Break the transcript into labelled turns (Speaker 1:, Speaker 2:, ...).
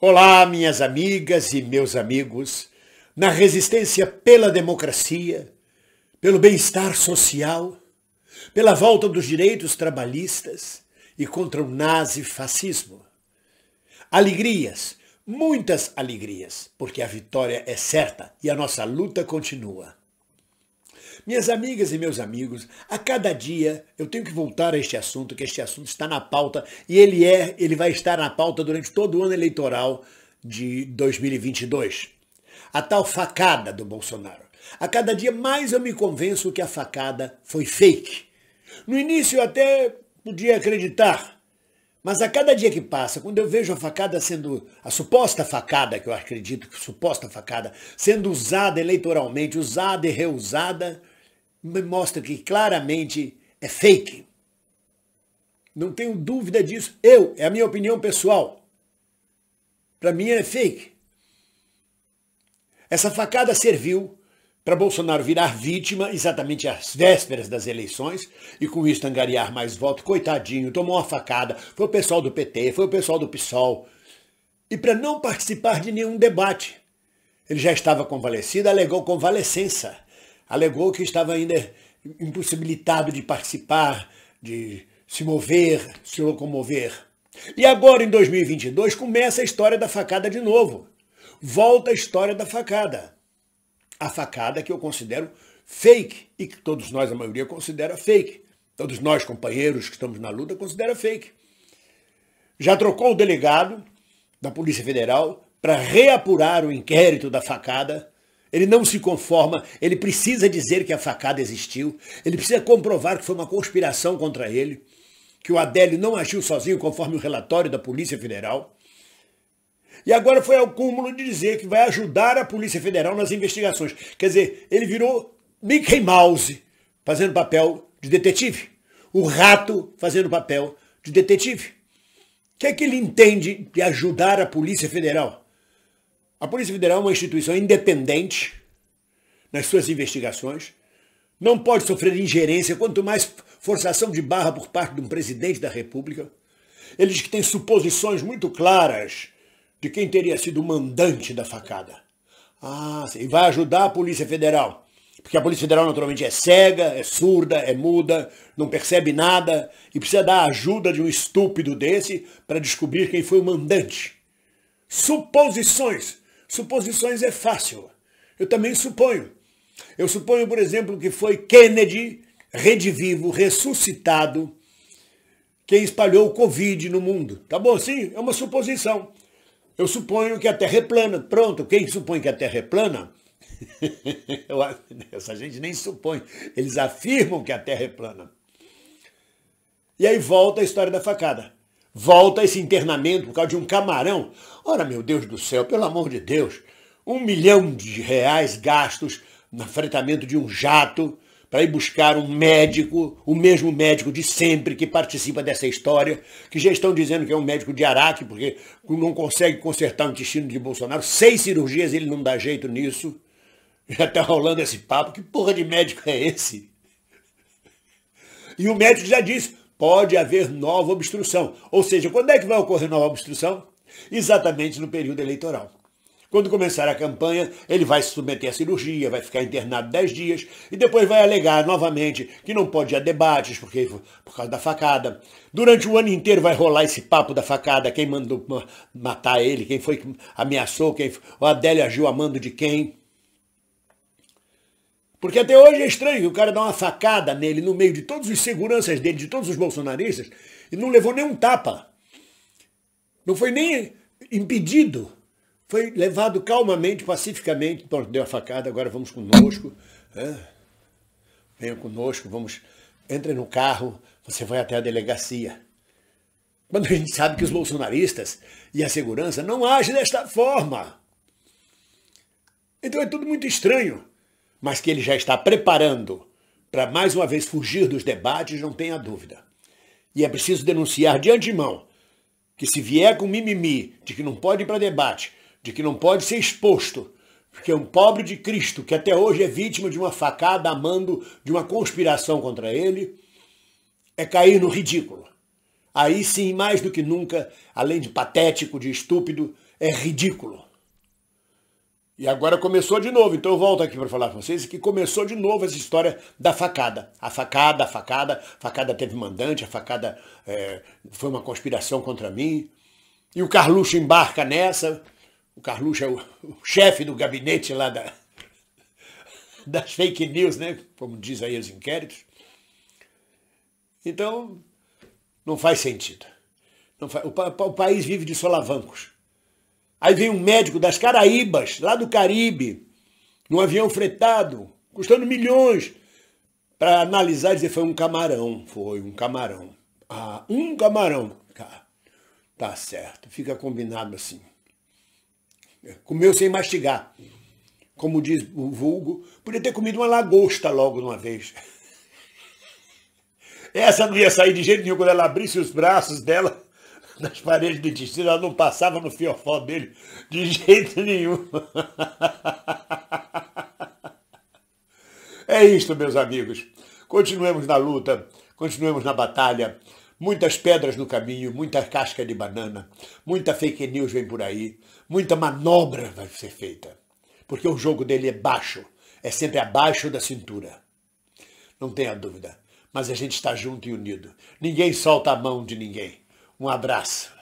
Speaker 1: Olá, minhas amigas e meus amigos, na resistência pela democracia, pelo bem-estar social, pela volta dos direitos trabalhistas e contra o nazi-fascismo. Alegrias, muitas alegrias, porque a vitória é certa e a nossa luta continua. Minhas amigas e meus amigos, a cada dia eu tenho que voltar a este assunto, que este assunto está na pauta e ele é, ele vai estar na pauta durante todo o ano eleitoral de 2022. A tal facada do Bolsonaro. A cada dia mais eu me convenço que a facada foi fake. No início eu até podia acreditar, mas a cada dia que passa, quando eu vejo a facada sendo, a suposta facada, que eu acredito que suposta facada, sendo usada eleitoralmente, usada e reusada, me mostra que claramente é fake. Não tenho dúvida disso. Eu, é a minha opinião pessoal. Para mim é fake. Essa facada serviu para Bolsonaro virar vítima exatamente às vésperas das eleições e com isso angariar mais votos. Coitadinho, tomou uma facada. Foi o pessoal do PT, foi o pessoal do PSOL. E para não participar de nenhum debate. Ele já estava convalescido, alegou convalescença alegou que estava ainda impossibilitado de participar, de se mover, se locomover. E agora, em 2022, começa a história da facada de novo. Volta a história da facada. A facada que eu considero fake e que todos nós, a maioria, considera fake. Todos nós, companheiros que estamos na luta, considera fake. Já trocou o delegado da Polícia Federal para reapurar o inquérito da facada ele não se conforma, ele precisa dizer que a facada existiu, ele precisa comprovar que foi uma conspiração contra ele, que o Adélio não agiu sozinho conforme o relatório da Polícia Federal. E agora foi ao cúmulo de dizer que vai ajudar a Polícia Federal nas investigações. Quer dizer, ele virou Mickey Mouse fazendo papel de detetive, o rato fazendo papel de detetive. O que é que ele entende de ajudar a Polícia Federal? A Polícia Federal é uma instituição independente nas suas investigações, não pode sofrer ingerência, quanto mais forçação de barra por parte de um presidente da República. Eles que têm suposições muito claras de quem teria sido o mandante da facada. Ah, sim. E vai ajudar a Polícia Federal. Porque a Polícia Federal naturalmente é cega, é surda, é muda, não percebe nada e precisa da ajuda de um estúpido desse para descobrir quem foi o mandante. Suposições Suposições é fácil. Eu também suponho. Eu suponho, por exemplo, que foi Kennedy, redivivo, ressuscitado, quem espalhou o Covid no mundo. Tá bom? Sim, é uma suposição. Eu suponho que a Terra é plana. Pronto, quem supõe que a Terra é plana, essa gente nem supõe. Eles afirmam que a Terra é plana. E aí volta a história da facada volta esse internamento por causa de um camarão. Ora, meu Deus do céu, pelo amor de Deus, um milhão de reais gastos no enfrentamento de um jato para ir buscar um médico, o mesmo médico de sempre que participa dessa história, que já estão dizendo que é um médico de Araque, porque não consegue consertar o intestino de Bolsonaro. Seis cirurgias ele não dá jeito nisso. Já está rolando esse papo. Que porra de médico é esse? E o médico já disse, pode haver nova obstrução. Ou seja, quando é que vai ocorrer nova obstrução? Exatamente no período eleitoral. Quando começar a campanha, ele vai se submeter à cirurgia, vai ficar internado 10 dias e depois vai alegar novamente que não pode ir a debates porque, por causa da facada. Durante o ano inteiro vai rolar esse papo da facada, quem mandou matar ele, quem foi que ameaçou, quem, o Adélio agiu a mando de quem. Porque até hoje é estranho que o cara dá uma facada nele no meio de todos os seguranças dele, de todos os bolsonaristas, e não levou nem um tapa. Não foi nem impedido. Foi levado calmamente, pacificamente. Pronto, deu a facada, agora vamos conosco. É. Venha conosco, vamos. Entre no carro, você vai até a delegacia. Quando a gente sabe que os bolsonaristas e a segurança não agem desta forma. Então é tudo muito estranho mas que ele já está preparando para mais uma vez fugir dos debates, não tenha dúvida. E é preciso denunciar de antemão que se vier com mimimi de que não pode ir para debate, de que não pode ser exposto, porque um pobre de Cristo que até hoje é vítima de uma facada mando de uma conspiração contra ele, é cair no ridículo. Aí sim, mais do que nunca, além de patético, de estúpido, é ridículo. E agora começou de novo, então eu volto aqui para falar para vocês que começou de novo essa história da facada. A facada, a facada, a facada teve mandante, a facada é, foi uma conspiração contra mim. E o Carluxo embarca nessa. O Carluxo é o, o chefe do gabinete lá da, das fake news, né? Como diz aí os inquéritos. Então, não faz sentido. Não faz, o, o país vive de solavancos. Aí vem um médico das Caraíbas, lá do Caribe, num avião fretado, custando milhões, para analisar e dizer foi um camarão. Foi um camarão. Ah, um camarão. Tá, tá certo, fica combinado assim. Comeu sem mastigar. Como diz o vulgo, podia ter comido uma lagosta logo de uma vez. Essa não ia sair de jeito nenhum quando ela abrisse os braços dela nas paredes do intestino, ela não passava no fiofó dele de jeito nenhum. É isto, meus amigos. Continuemos na luta, continuemos na batalha. Muitas pedras no caminho, muita casca de banana, muita fake news vem por aí, muita manobra vai ser feita. Porque o jogo dele é baixo, é sempre abaixo da cintura. Não tenha dúvida. Mas a gente está junto e unido. Ninguém solta a mão de ninguém. Um abraço.